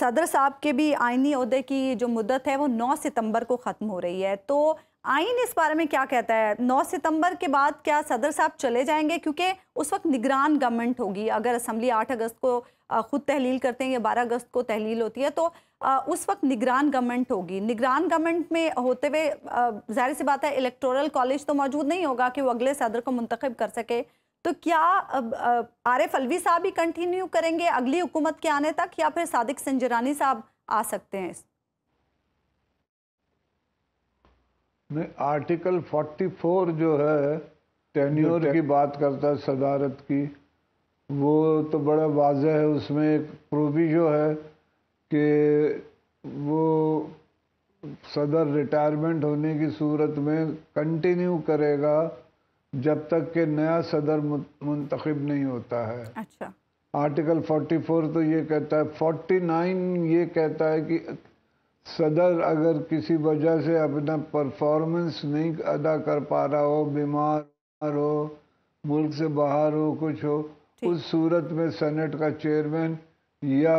सदर साहब के भी आइनी अहदे की जो मुद्दत है वो नौ सितंबर को ख़त्म हो रही है तो आइन इस बारे में क्या कहता है 9 सितंबर के बाद क्या सदर साहब चले जाएंगे क्योंकि उस वक्त निगरान गवर्नमेंट होगी अगर असम्बली 8 अगस्त को ख़ुद तहलील करते हैं या 12 अगस्त को तहलील होती है तो उस वक्त निगरान गवर्नमेंट होगी निगरान गवर्नमेंट में होते हुए जाहिर सी बात है इलेक्टोरल कॉलेज तो मौजूद नहीं होगा कि वो अगले सदर को मुंतखब कर सके तो क्या आर एफ अलवी साहब ही कंटिन्यू करेंगे अगली हुकूमत के आने तक या फिर सादिक संजरानी साहब आ सकते हैं नहीं आर्टिकल 44 जो है टेन्योर की बात करता है सदारत की वो तो बड़ा वाज है उसमें एक प्रोविजो है कि वो सदर रिटायरमेंट होने की सूरत में कंटिन्यू करेगा जब तक के नया सदर मुंतखब नहीं होता है अच्छा आर्टिकल 44 तो ये कहता है 49 ये कहता है कि सदर अगर किसी वजह से अपना परफॉर्मेंस नहीं अदा कर पा रहा हो बीमार हो मुल्क से बाहर हो कुछ हो उस सूरत में सेनेट का चेयरमैन या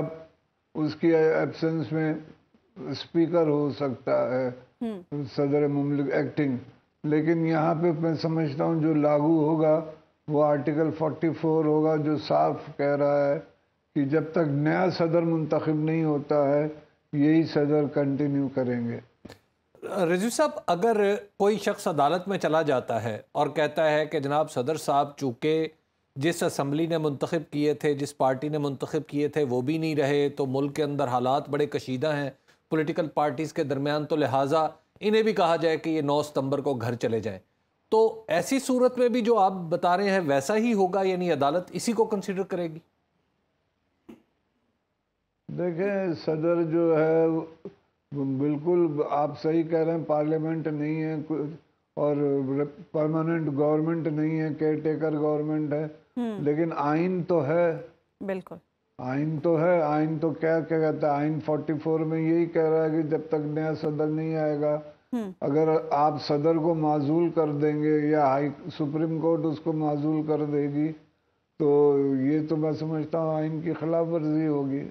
उसकी एब्सेंस में स्पीकर हो सकता है हम्म। सदर ममलिक एक्टिंग लेकिन यहाँ पे मैं समझता हूँ जो लागू होगा वो आर्टिकल 44 होगा जो साफ कह रहा है कि जब तक नया सदर मुंतखब नहीं होता है यही सदर कंटिन्यू करेंगे रजू साहब अगर कोई शख्स अदालत में चला जाता है और कहता है कि जनाब सदर साहब चूँकि जिस असम्बली ने मंतखब किए थे जिस पार्टी ने मंतखब किए थे वो भी नहीं रहे तो मुल्क के अंदर हालात बड़े कशीदा हैं पॉलिटिकल पार्टीज़ के दरमियान तो लिहाजा इन्हें भी कहा जाए कि ये नौ सितंबर को घर चले जाएं तो ऐसी सूरत में भी जो आप बता रहे हैं वैसा ही होगा यानी अदालत इसी को कंसिडर करेगी देखें सदर जो है बिल्कुल आप सही कह रहे हैं पार्लियामेंट नहीं है और परमानेंट गवर्नमेंट नहीं है केयर टेकर गवर्नमेंट है हम्म। लेकिन आइन तो है बिल्कुल आइन तो है आइन तो क्या क्या कहता है आइन 44 में यही कह रहा है कि जब तक नया सदर नहीं आएगा हम्म। अगर आप सदर को माजूल कर देंगे या हाई सुप्रीम कोर्ट उसको माजूल कर देगी तो ये तो मैं समझता हूँ आइन की खिलाफ वर्जी होगी